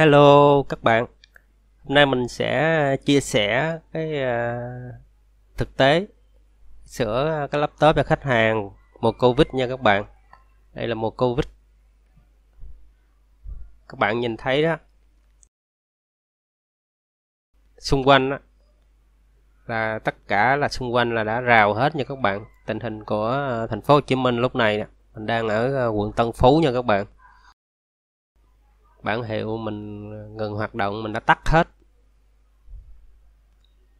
Hello các bạn Hôm nay mình sẽ chia sẻ cái uh, thực tế sửa cái laptop cho khách hàng một Covid nha các bạn Đây là một Covid Các bạn nhìn thấy đó Xung quanh đó, là tất cả là xung quanh là đã rào hết nha các bạn Tình hình của à, thành phố Hồ Chí Minh lúc này nè Mình đang ở à, quận Tân Phú nha các bạn bản hiệu mình ngừng hoạt động mình đã tắt hết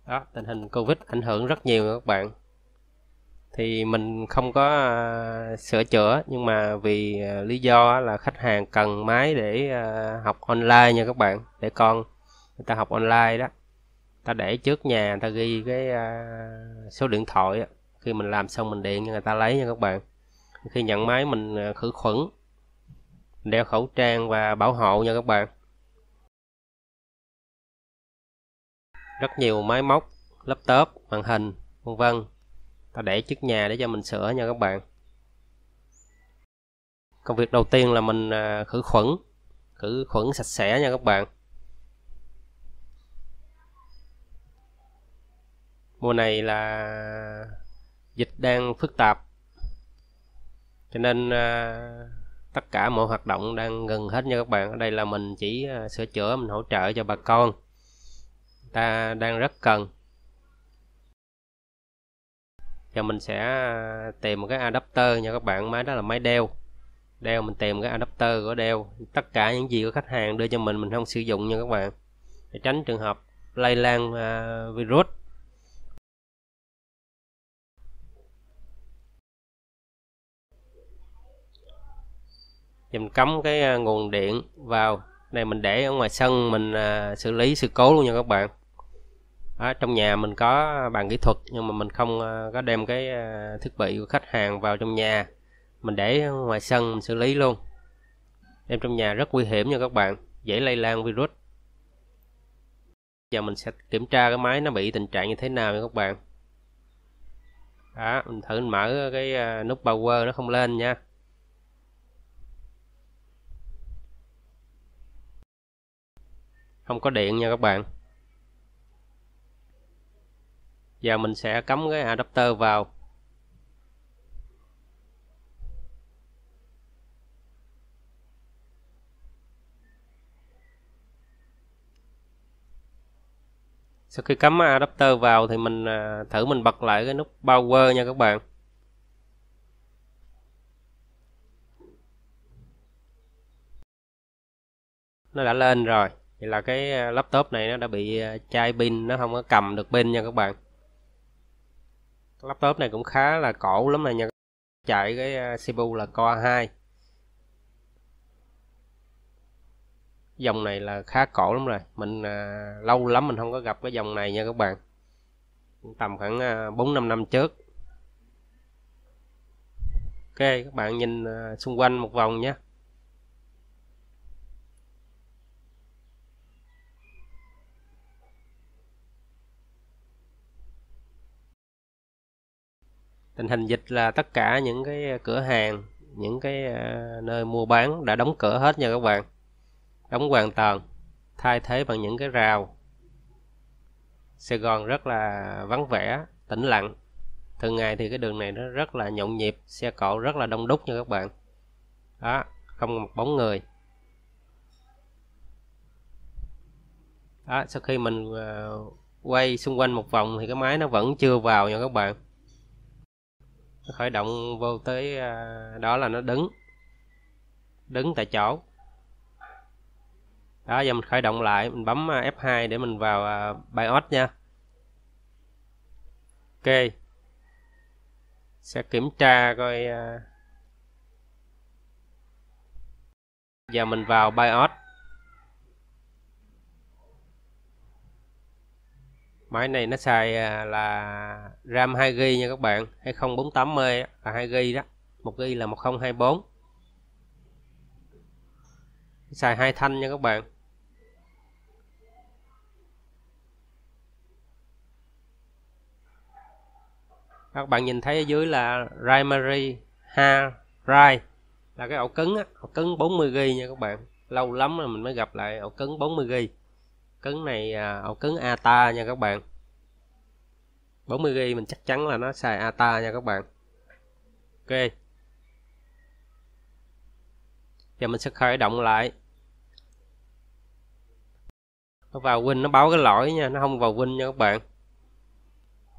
đó tình hình covid ảnh hưởng rất nhiều các bạn thì mình không có à, sửa chữa nhưng mà vì à, lý do là khách hàng cần máy để à, học online nha các bạn để con người ta học online đó ta để trước nhà ta ghi cái số điện thoại khi mình làm xong mình điện cho người ta lấy nha các bạn khi nhận máy mình khử khuẩn đeo khẩu trang và bảo hộ nha các bạn rất nhiều máy móc laptop màn hình vân vân ta để trước nhà để cho mình sửa nha các bạn công việc đầu tiên là mình à, khử khuẩn khử khuẩn sạch sẽ nha các bạn mùa này là dịch đang phức tạp cho nên à, tất cả mọi hoạt động đang gần hết nha các bạn ở đây là mình chỉ à, sửa chữa mình hỗ trợ cho bà con ta đang rất cần và mình sẽ à, tìm một cái adapter nha các bạn máy đó là máy đeo đeo mình tìm cái adapter của đeo tất cả những gì của khách hàng đưa cho mình mình không sử dụng nha các bạn để tránh trường hợp lây lan uh, virus thì mình cắm cái à, nguồn điện vào này mình để ở ngoài sân mình à, xử lý sự cố luôn nha các bạn ở trong nhà mình có bàn kỹ thuật nhưng mà mình không à, có đem cái thiết bị của khách hàng vào trong nhà mình để ngoài sân mình xử lý luôn đem trong nhà rất nguy hiểm nha các bạn dễ lây lan virus giờ mình sẽ kiểm tra cái máy nó bị tình trạng như thế nào nha các bạn đó mình thử mở cái nút power nó không lên nha không có điện nha các bạn giờ mình sẽ cắm cái adapter vào sau khi cắm adapter vào thì mình à, thử mình bật lại cái nút power nha các bạn nó đã lên rồi thì là cái ờ, laptop này nó đã bị ờ, chai pin nó không có cầm được pin nha các bạn laptop này cũng khá là cổ lắm này nha chạy cái ờ, CPU là Core 2 dòng này là khá cổ lắm rồi mình à, lâu lắm mình không có gặp cái dòng này nha các bạn tầm khoảng bốn à, năm năm trước ok các bạn nhìn à, xung quanh một vòng nhé tình hình dịch là tất cả những cái ờ, cửa hàng những cái ờ, nơi mua bán đã đóng cửa hết nha các bạn đóng hoàn toàn thay thế bằng những cái rào Sài Gòn rất là vắng vẻ tĩnh lặng thường ngày thì cái đường này nó rất là nhộn nhịp xe cộ rất là đông đúc nha các bạn đó không một bóng người đó sau khi mình ờ, quay xung quanh một vòng thì cái máy nó vẫn chưa vào nha các bạn khởi động vô tới à, đó là nó đứng đứng tại chỗ đó giờ mình khởi động lại mình bấm à, F2 để mình vào à, BIOS nha ok sẽ kiểm tra coi giờ mình vào BIOS máy này nó xài à, là RAM 2 g nha các bạn 2048 là 2 g đó 1 g là 1024 xài hai thanh nha các bạn các bạn nhìn thấy ở dưới là primary ha rai là cái ổ cứng á ổ cứng 40 g nha các bạn lâu lắm rồi mình mới gặp lại ổ cứng 40 g cứng này ổ cứng ATA nha các bạn 40GB mình chắc chắn là nó xài ATA nha các bạn ok giờ mình sẽ khởi động lại nó vào win nó báo cái lỗi nha nó không vào win nha các bạn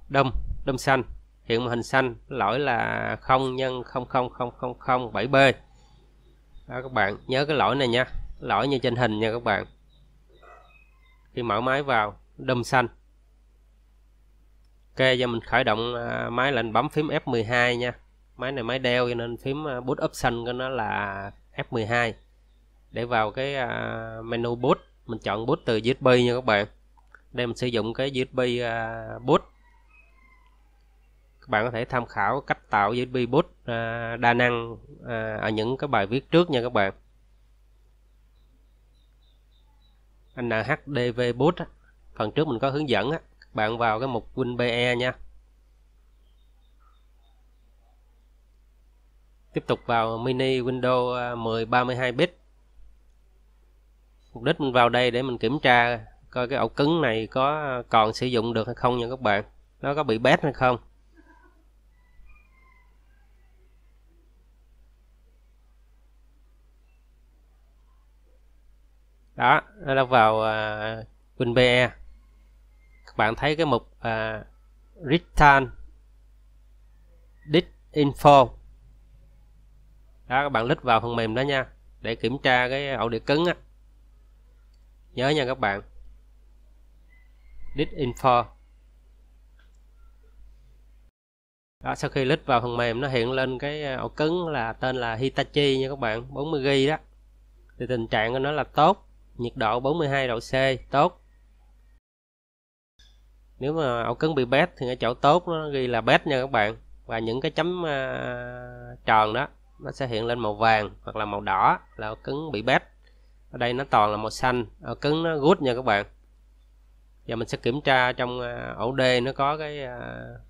đâm đâm xanh hiện màn hình xanh lỗi là 0 nhân 0000007b đó các bạn nhớ cái lỗi này nha lỗi như trên hình nha các bạn khi mở máy vào đâm xanh ok giờ mình khởi động à, máy là anh bấm phím F12 nha máy này máy đeo cho nên phím à, boot option của nó là F12 để vào cái à, menu boot mình chọn boot từ USB nha các bạn đây mình sử dụng cái USB boot các bạn có thể tham khảo cách tạo USB boot đa năng ở những cái bài viết trước nha các bạn NHDV Boot á, phần trước mình có hướng dẫn á, bạn vào cái mục WinPE e nha. Tiếp tục vào mini Windows 10 à, 32 bit. Mục đích mình vào đây để mình kiểm tra coi cái ổ cứng này có còn sử dụng được hay không nha các bạn. Nó có bị bét hay không. đó nó đã vào à, uh, WinPE các bạn thấy cái mục uh, return disk info đó các bạn lít vào phần mềm đó nha để kiểm tra cái ổ đĩa cứng á nhớ nha các bạn disk info đó, sau khi lít vào phần mềm nó hiện lên cái à, ổ cứng là tên là Hitachi nha các bạn 40GB đó thì tình trạng của nó là tốt nhiệt độ 42 độ C tốt nếu mà ổ cứng bị bét thì ở chỗ tốt nó ghi là bét nha các bạn và những cái chấm uh, tròn đó nó sẽ hiện lên màu vàng hoặc là màu đỏ là ổ cứng bị bét ở đây nó toàn là màu xanh ổ cứng nó good nha các bạn giờ mình sẽ kiểm tra trong uh, ổ D nó có cái uh,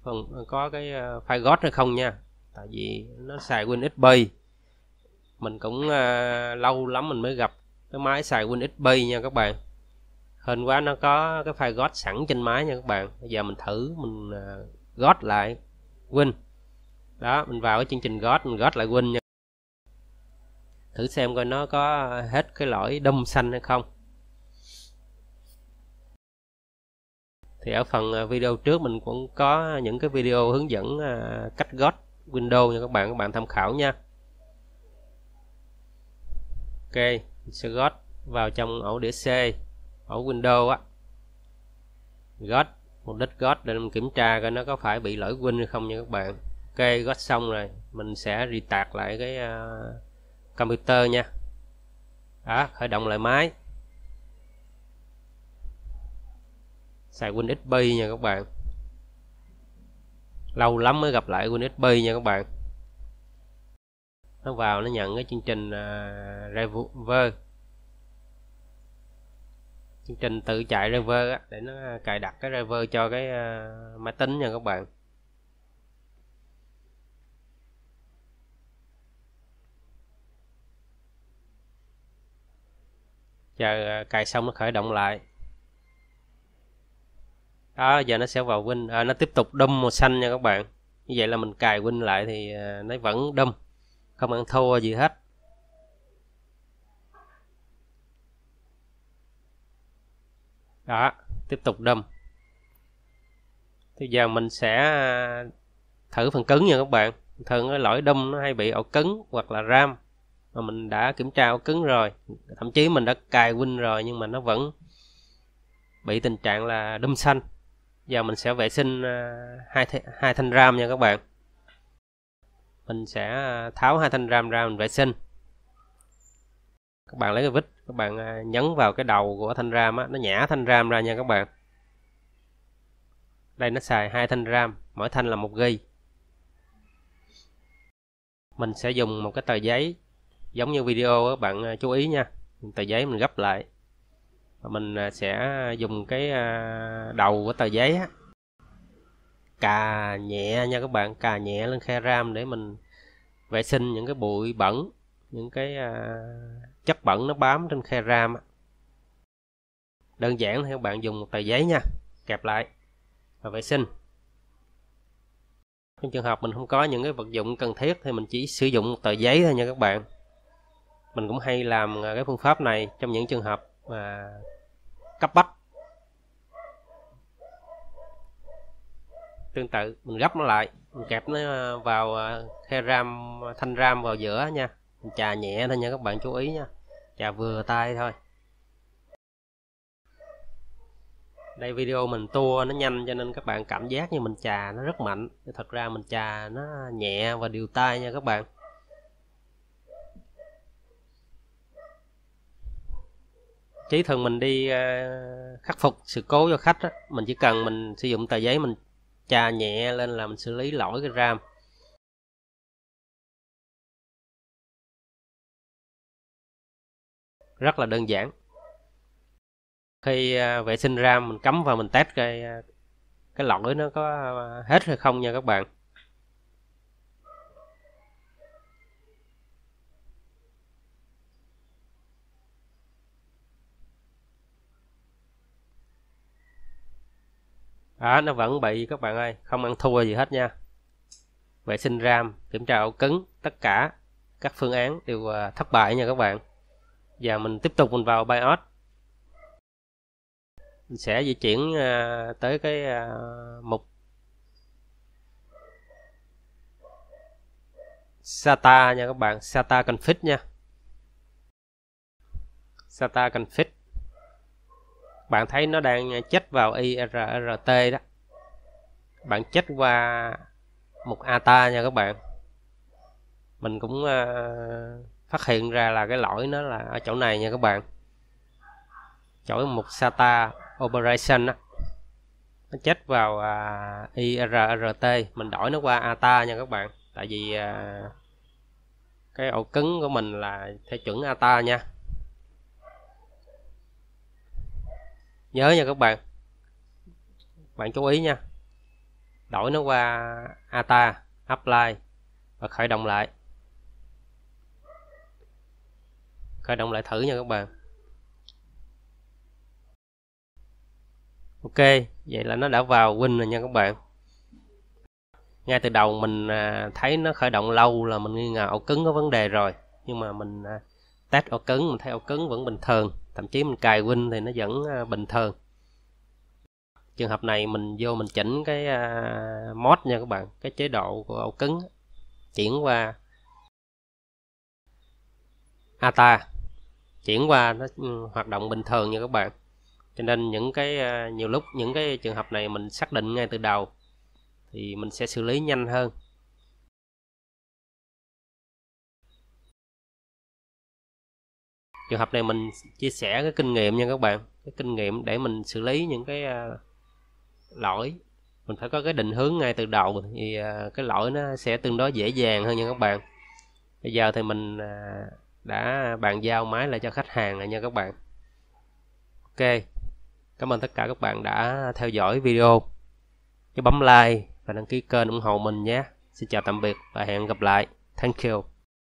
phần có cái uh, file gót hay không nha tại vì nó xài WinXP mình cũng uh, lâu lắm mình mới gặp cái máy xài Win XP nha các bạn hình quá nó có cái file gót sẵn trên máy nha các bạn bây giờ mình thử mình à, gót lại Win đó mình vào cái chương trình gót mình gót lại Win nha thử xem coi nó có hết cái lỗi đâm xanh hay không thì ở phần à, video trước mình cũng có những cái video hướng dẫn à, cách gót Windows cho các bạn các bạn tham khảo nha Ok mình sẽ gót vào trong ổ đĩa C ổ Windows á gót mục đích gót để mình kiểm tra coi nó có phải bị lỗi win hay không nha các bạn ok gót xong rồi mình sẽ restart lại cái uh, computer nha đó khởi động lại máy xài Win XP nha các bạn lâu lắm mới gặp lại Win XP nha các bạn nó vào nó nhận cái chương trình uh, chương trình tự chạy rever để nó cài đặt cái rever cho cái à, máy tính nha các bạn chờ à, cài xong nó khởi động lại đó giờ nó sẽ vào win à, nó tiếp tục đâm màu xanh nha các bạn như vậy là mình cài win lại thì nó vẫn đâm không ăn thua gì hết đó tiếp tục đâm bây giờ mình sẽ à, thử phần cứng nha các bạn thường cái lỗi đâm nó hay bị ổ cứng hoặc là ram mà mình đã kiểm tra ổ cứng rồi thậm chí mình đã cài win rồi nhưng mà nó vẫn bị tình trạng là đâm xanh giờ mình sẽ vệ sinh à, hai th hai thanh ram nha các bạn mình sẽ à, tháo hai thanh ram ra mình vệ sinh các bạn lấy cái vít các bạn à, nhấn vào cái đầu của thanh ram á, nó nhả thanh ram ra nha các bạn đây nó xài hai thanh ram mỗi thanh là một ghi mình sẽ dùng một cái tờ giấy giống như video các bạn à, chú ý nha tờ giấy mình gấp lại mình sẽ dùng cái đầu của tờ giấy á, cà nhẹ nha các bạn cà nhẹ lên khe ram để mình vệ sinh những cái bụi bẩn những cái à, chất bẩn nó bám trên khe ram đơn giản thì bạn dùng một tờ giấy nha kẹp lại và vệ sinh trong trường hợp mình không có những cái vật dụng cần thiết thì mình chỉ sử dụng một tờ giấy thôi nha các bạn mình cũng hay làm à, cái phương pháp này trong những trường hợp mà cấp bách tương tự mình gấp nó lại mình kẹp nó vào à, khe ram thanh ram vào giữa nha mình chà nhẹ thôi nha các bạn chú ý nha chà vừa tay thôi đây video mình tua nó nhanh cho nên các bạn cảm giác như mình chà nó rất mạnh thật ra mình chà nó nhẹ và đều tay nha các bạn chí thường mình đi à, khắc phục sự cố cho khách đó. mình chỉ cần mình sử dụng tờ giấy mình tra nhẹ lên là mình xử lý lỗi cái ram rất là đơn giản khi à, vệ sinh ram mình cắm vào mình test cái à, cái lỗi nó có à, hết hay không nha các bạn à, nó vẫn bị các bạn ơi không ăn thua gì hết nha vệ sinh ram kiểm tra ổ cứng tất cả các phương án đều à, thất bại nha các bạn và mình tiếp tục mình vào BIOS mình sẽ di chuyển à, tới cái à, mục SATA nha các bạn SATA config nha SATA config bạn thấy nó đang chết vào IRRT đó bạn chết qua một ATA nha các bạn mình cũng uh, phát hiện ra là cái lỗi nó là ở chỗ này nha các bạn chỗ một SATA operation đó. nó chết vào uh, à, IRRT mình đổi nó qua ATA nha các bạn tại vì uh, cái ổ cứng của mình là theo chuẩn ATA nha nhớ nha các bạn bạn chú ý nha đổi nó qua ATA apply và khởi động lại khởi động lại thử nha các bạn ok vậy là nó đã vào win rồi nha các bạn ngay từ đầu mình à, thấy nó khởi động lâu là mình nghi ngờ ổ cứng có vấn đề rồi nhưng mà mình à, test ổ cứng mình thấy ổ cứng vẫn bình thường thậm chí mình cài win thì nó vẫn ờ, bình thường trường hợp này mình vô mình chỉnh cái ờ, mod nha các bạn cái chế độ của ổ cứng chuyển qua ATA chuyển qua nó ừ, hoạt động bình thường nha các bạn cho nên những cái ờ, nhiều lúc những cái trường hợp này mình xác định ngay từ đầu thì mình sẽ xử lý nhanh hơn trường hợp này mình chia sẻ cái kinh nghiệm nha các bạn cái kinh nghiệm để mình xử lý những cái à, lỗi mình phải có cái định hướng ngay từ đầu thì à, cái lỗi nó sẽ tương đối dễ dàng hơn nha các bạn bây giờ thì mình à, đã bàn giao máy lại cho khách hàng rồi nha các bạn ok cảm ơn tất cả các bạn đã theo dõi video nhớ bấm like và đăng ký kênh ủng hộ mình nhé xin chào tạm biệt và hẹn gặp lại thank you